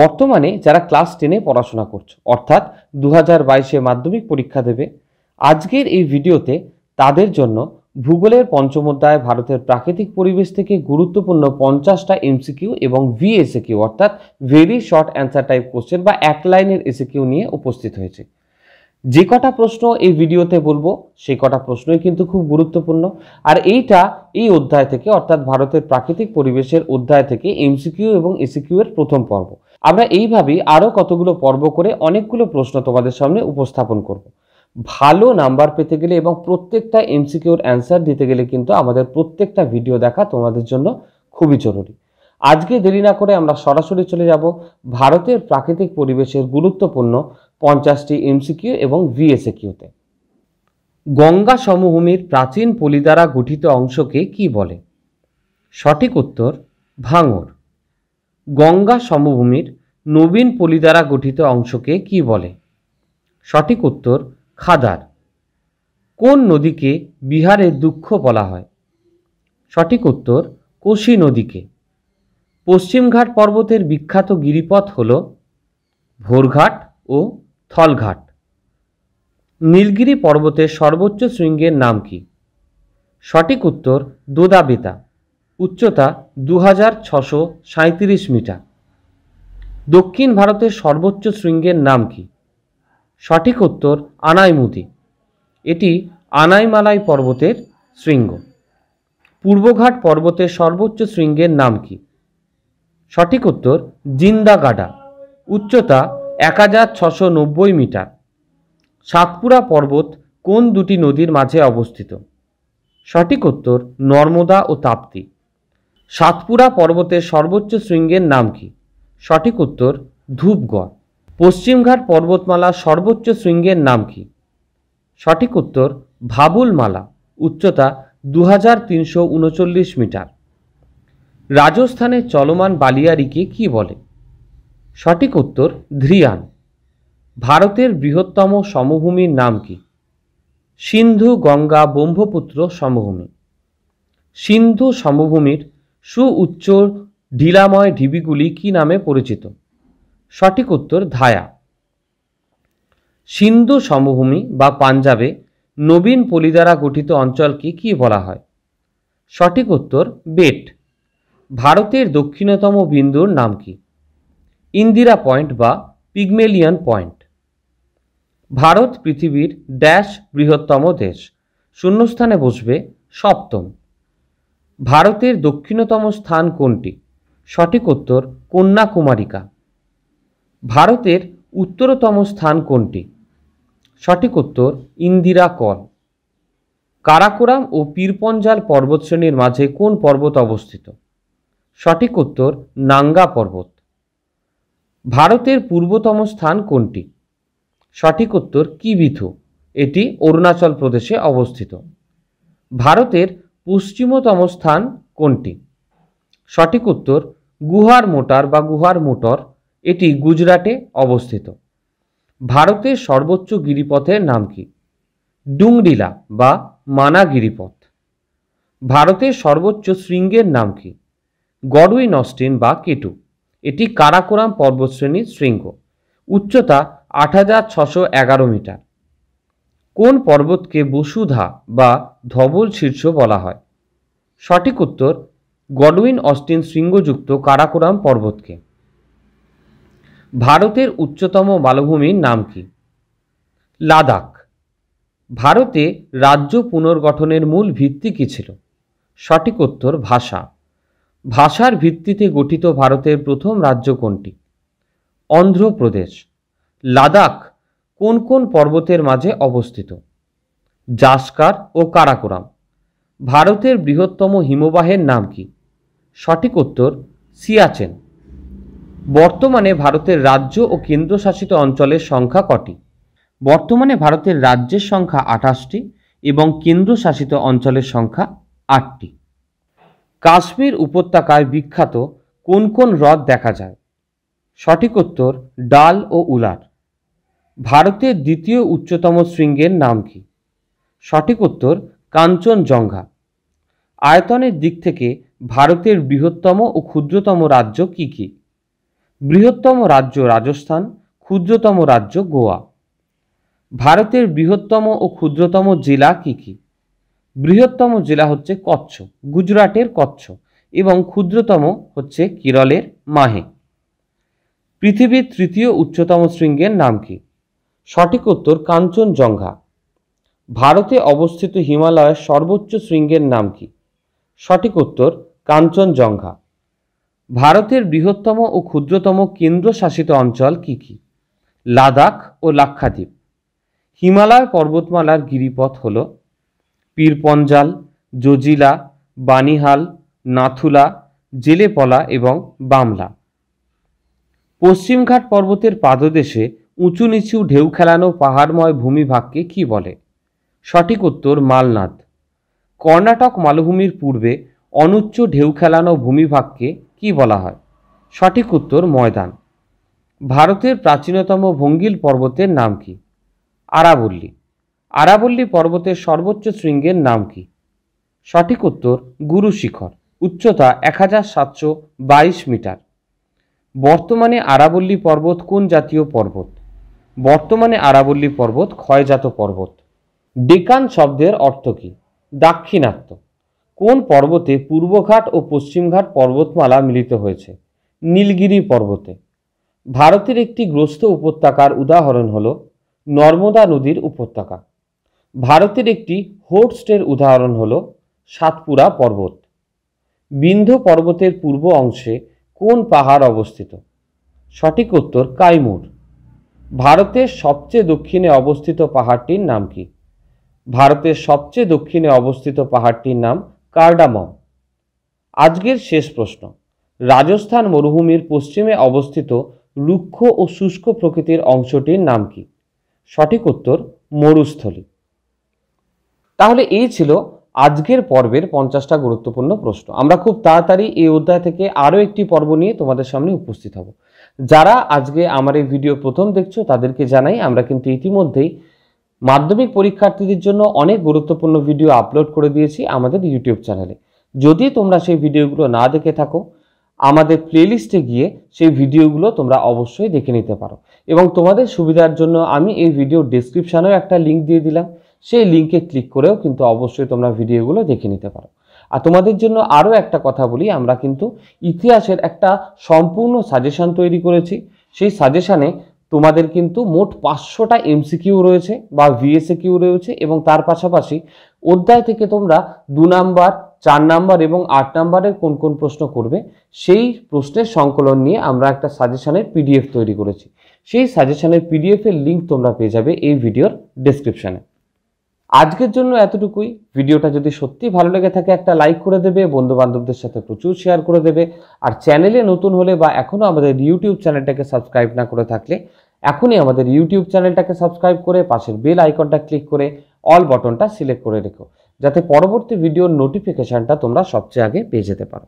বর্তমানে যারা ক্লাস টেনে পড়াশোনা করছে অর্থাৎ দু হাজার বাইশে মাধ্যমিক পরীক্ষা দেবে আজকের এই ভিডিওতে তাদের জন্য ভূগোলের পঞ্চম অধ্যায় ভারতের প্রাকৃতিক পরিবেশ থেকে গুরুত্বপূর্ণ পঞ্চাশটা এমসিকিউ এবং ভিএসএকিউ অর্থাৎ very short answer type question বা এক লাইনের এসিকিউ নিয়ে উপস্থিত হয়েছে যে কটা প্রশ্ন এই ভিডিওতে বলবো সেই কটা প্রশ্নই কিন্তু খুব গুরুত্বপূর্ণ আর এইটা এই অধ্যায় থেকে অর্থাৎ ভারতের প্রাকৃতিক পরিবেশের অধ্যায় থেকে এমসিকিউ এবং এসিকিউ এর প্রথম পর্ব আমরা এইভাবেই আরও কতগুলো পর্ব করে অনেকগুলো প্রশ্ন তোমাদের সামনে উপস্থাপন করব। ভালো নাম্বার পেতে গেলে এবং প্রত্যেকটা এমসিকিউর অ্যান্সার দিতে গেলে কিন্তু আমাদের প্রত্যেকটা ভিডিও দেখা তোমাদের জন্য খুবই জরুরি আজকে দেরি না করে আমরা সরাসরি চলে যাব ভারতের প্রাকৃতিক পরিবেশের গুরুত্বপূর্ণ পঞ্চাশটি এমসিকিউ এবং ভিএসএ কিউতে গঙ্গা সমভূমির প্রাচীন পলি দ্বারা গঠিত অংশকে কি বলে সঠিক উত্তর ভাঙর গঙ্গা সমভূমির নবীন পলি দ্বারা গঠিত অংশকে কি বলে সঠিক উত্তর খাদার কোন নদীকে বিহারে দুঃখ বলা হয় সঠিক উত্তর কোশি নদীকে পশ্চিমঘাট পর্বতের বিখ্যাত গিরিপথ হল ভোরঘাট ও থলঘাট নীলগিরি পর্বতের সর্বোচ্চ শৃঙ্গের নাম কি সঠিক উত্তর দোদাবেতা উচ্চতা দু হাজার ছশো মিটার দক্ষিণ ভারতের সর্বোচ্চ শৃঙ্গের নাম কি সঠিক উত্তর আনাইমুতি এটি আনাইমালাই পর্বতের শৃঙ্গ পূর্বঘাট পর্বতের সর্বোচ্চ শৃঙ্গের নাম কি সঠিক উত্তর জিন্দাগাডা উচ্চতা এক হাজার ছশো নব্বই মিটার সাতপুরা পর্বত কোন দুটি নদীর মাঝে অবস্থিত সঠিক উত্তর নর্মদা ও তাপ্তি সাতপুরা পর্বতের সর্বোচ্চ শৃঙ্গের নাম কী সঠিক উত্তর ধূপগড় পশ্চিমঘাট পর্বতমালা সর্বোচ্চ শৃঙ্গের নাম কি সঠিক উত্তর ভাবুলমালা উচ্চতা দু মিটার রাজস্থানে চলমান বালিয়ারিকে কি বলে সঠিক উত্তর ধ্রিয়ান ভারতের বৃহত্তম সমভূমির নাম কি সিন্ধু গঙ্গা ব্রহ্মপুত্র সমভূমি সিন্ধু সমভূমির সুউচ্চ ঢিলাময় ঢিবিগুলি কি নামে পরিচিত সঠিক উত্তর ধায়া সিন্ধু সমভূমি বা পাঞ্জাবে নবীন পলি দ্বারা গঠিত অঞ্চলকে কি বলা হয় সঠিক উত্তর বেট ভারতের দক্ষিণতম বিন্দুর নাম কি ইন্দিরা পয়েন্ট বা পিগমেলিয়ান পয়েন্ট ভারত পৃথিবীর ড্যাশ বৃহত্তম দেশ শূন্যস্থানে বসবে সপ্তম ভারতের দক্ষিণতম স্থান কোনটি সঠিক উত্তর কন্যাকুমারিকা ভারতের উত্তরতম স্থান কোনটি সঠিক উত্তর ইন্দিরা কল কারাকোরাম ও পীরপঞ্জাল পর্বতশ্রেণীর মাঝে কোন পর্বত অবস্থিত সঠিক উত্তর নাঙ্গা পর্বত ভারতের পূর্বতম স্থান কোনটি সঠিক উত্তর কিবিথু এটি অরুণাচল প্রদেশে অবস্থিত ভারতের পশ্চিমতম স্থান কোনটি সঠিক উত্তর গুহার মোটার বা গুহার মোটর এটি গুজরাটে অবস্থিত ভারতের সর্বোচ্চ গিরিপথের নাম কি ডুংরিলা বা মানা গিরিপথ ভারতের সর্বোচ্চ শৃঙ্গের নাম কি গডউইন নস্টিন বা কেটু এটি কারাকোরাম পর্বতশ্রেণীর শৃঙ্গ উচ্চতা আট হাজার ছশো এগারো মিটার কোন পর্বতকে বসুধা বা ধবল শীর্ষ বলা হয় সঠিক উত্তর গডউইন অস্টিন শৃঙ্গযুক্ত কারাকোরাম পর্বতকে ভারতের উচ্চতম মালভূমির নাম কি লাদাখ ভারতে রাজ্য পুনর্গঠনের মূল ভিত্তি কী ছিল সঠিক উত্তর ভাষা ভাষার ভিত্তিতে গঠিত ভারতের প্রথম রাজ্য কোনটি অন্ধ্রপ্রদেশ লাদাখ কোন কোন পর্বতের মাঝে অবস্থিত জাসকার ও কারাকোরাম ভারতের বৃহত্তম হিমবাহের নাম কী সঠিক উত্তর সিয়াচেন বর্তমানে ভারতের রাজ্য ও কেন্দ্রশাসিত অঞ্চলের সংখ্যা কটি বর্তমানে ভারতের রাজ্যের সংখ্যা আঠাশটি এবং কেন্দ্রশাসিত অঞ্চলের সংখ্যা আটটি কাশ্মীর উপত্যকায় বিখ্যাত কোন কোন হ্রদ দেখা যায় সঠিক উত্তর ডাল ও উলার ভারতের দ্বিতীয় উচ্চতম শৃঙ্গের নাম কি সঠিক উত্তর কাঞ্চনজঙ্ঘা আয়তনের দিক থেকে ভারতের বৃহত্তম ও ক্ষুদ্রতম রাজ্য কী কী বৃহত্তম রাজ্য রাজস্থান ক্ষুদ্রতম রাজ্য গোয়া ভারতের বৃহত্তম ও ক্ষুদ্রতম জেলা কী কী বৃহত্তম জেলা হচ্ছে কচ্ছ গুজরাটের কচ্ছ এবং ক্ষুদ্রতম হচ্ছে কেরলের মাহে পৃথিবীর তৃতীয় উচ্চতম শৃঙ্গের নাম কি সঠিক উত্তর কাঞ্চনজঙ্ঘা ভারতে অবস্থিত হিমালয়ের সর্বোচ্চ শৃঙ্গের নাম কী সঠিক উত্তর কাঞ্চনজঙ্ঘা ভারতের বৃহত্তম ও ক্ষুদ্রতম কেন্দ্রশাসিত অঞ্চল কী কী লাদাখ ও লাক্ষাদ্বীপ হিমালয় পর্বতমালার গিরিপথ হল পীরপঞ্জাল জজিলা বানিহাল নাথুলা জেলেপলা এবং বামলা পশ্চিমঘাট পর্বতের পাদদেশে উঁচু নিচু ঢেউ খেলানো পাহাড়ময় ভূমিভাগকে কী বলে সঠিক উত্তর মালনাথ কর্ণাটক মালভূমির পূর্বে অনুচ্চ ঢেউ খেলানো ভূমিভাগকে কি বলা হয় সঠিক উত্তর ময়দান ভারতের প্রাচীনতম ভঙ্গিল পর্বতের নাম কি আরাবল্লী আরাবল্লী পর্বতের সর্বোচ্চ শৃঙ্গের নাম কি সঠিক উত্তর গুরু শিখর উচ্চতা এক হাজার সাতশো বাইশ মিটার বর্তমানে আরাবল্লী পর্বত কোন জাতীয় পর্বত বর্তমানে আরাবল্লী পর্বত ক্ষয়জাত পর্বত ডেকান শব্দের অর্থ কী দাক্ষিণাত্য কোন পর্বতে পূর্বঘাট ও পশ্চিমঘাট পর্বতমালা মিলিত হয়েছে নীলগিরি পর্বতে ভারতের একটি গ্রস্ত উপত্যকার উদাহরণ হল নর্মদা নদীর উপত্যকা ভারতের একটি হোটস্টের উদাহরণ হল সাতপুরা পর্বত বিন্ধ পর্বতের পূর্ব অংশে কোন পাহাড় অবস্থিত সঠিক উত্তর কাইমুর ভারতের সবচেয়ে দক্ষিণে অবস্থিত পাহাড়টির নাম কি ভারতের সবচেয়ে দক্ষিণে অবস্থিত পাহাড়টির নাম কার্ডামম আজকের শেষ প্রশ্ন রাজস্থান মরুভূমির পশ্চিমে অবস্থিত রুক্ষ ও শুষ্ক প্রকৃতির অংশটির নাম কি সঠিক উত্তর মরুস্থলী তাহলে এই ছিল আজকের পর্বের পঞ্চাশটা গুরুত্বপূর্ণ প্রশ্ন আমরা খুব তাড়াতাড়ি এই অধ্যায় থেকে আরও একটি পর্ব নিয়ে তোমাদের সামনে উপস্থিত হব যারা আজকে আমার এই ভিডিও প্রথম দেখছো তাদেরকে জানাই আমরা কিন্তু ইতিমধ্যেই মাধ্যমিক পরীক্ষার্থীদের জন্য অনেক গুরুত্বপূর্ণ ভিডিও আপলোড করে দিয়েছি আমাদের ইউটিউব চ্যানেলে যদি তোমরা সেই ভিডিওগুলো না দেখে থাকো আমাদের প্লেলিস্টে গিয়ে সেই ভিডিওগুলো তোমরা অবশ্যই দেখে নিতে পারো এবং তোমাদের সুবিধার জন্য আমি এই ভিডিও ডিসক্রিপশানেও একটা লিঙ্ক দিয়ে দিলাম সেই লিঙ্কে ক্লিক করেও কিন্তু অবশ্যই তোমরা ভিডিওগুলো দেখে নিতে পারো আর তোমাদের জন্য আরও একটা কথা বলি আমরা কিন্তু ইতিহাসের একটা সম্পূর্ণ সাজেশান তৈরি করেছি সেই সাজেশানে তোমাদের কিন্তু মোট পাঁচশোটা এমসিকিউ রয়েছে বা ভিএসএকিউ রয়েছে এবং তার পাশাপাশি অধ্যায় থেকে তোমরা দু নাম্বার চার নাম্বার এবং আট নাম্বারের কোন কোন প্রশ্ন করবে সেই প্রশ্নের সংকলন নিয়ে আমরা একটা সাজেশনের পিডিএফ তৈরি করেছি সেই সাজেশনের পিডিএফের লিঙ্ক তোমরা পেয়ে যাবে এই ভিডিওর ডেসক্রিপশানে আজকের জন্য এতটুকুই ভিডিওটা যদি সত্যি ভালো লেগে থাকে একটা লাইক করে দেবে বন্ধু বান্ধবদের সাথে প্রচুর শেয়ার করে দেবে আর চ্যানেলে নতুন হলে বা এখনও আমাদের ইউটিউব চ্যানেলটাকে সাবস্ক্রাইব না করে থাকলে এখনই আমাদের ইউটিউব চ্যানেলটাকে সাবস্ক্রাইব করে পাশের বেল আইকনটা ক্লিক করে অল বটনটা সিলেক্ট করে রেখো যাতে পরবর্তী ভিডিওর নোটিফিকেশানটা তোমরা সবচেয়ে আগে পেয়ে যেতে পারো